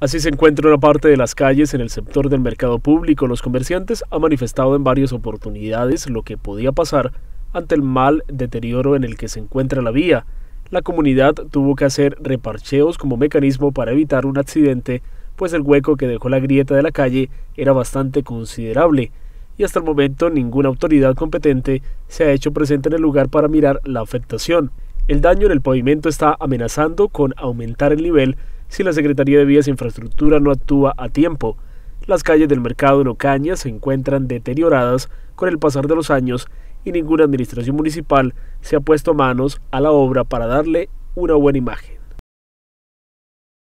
Así se encuentra una parte de las calles en el sector del mercado público. Los comerciantes han manifestado en varias oportunidades lo que podía pasar ante el mal deterioro en el que se encuentra la vía. La comunidad tuvo que hacer reparcheos como mecanismo para evitar un accidente, pues el hueco que dejó la grieta de la calle era bastante considerable y hasta el momento ninguna autoridad competente se ha hecho presente en el lugar para mirar la afectación. El daño en el pavimento está amenazando con aumentar el nivel si la Secretaría de Vías e Infraestructura no actúa a tiempo, las calles del mercado en Ocaña se encuentran deterioradas con el pasar de los años y ninguna administración municipal se ha puesto manos a la obra para darle una buena imagen.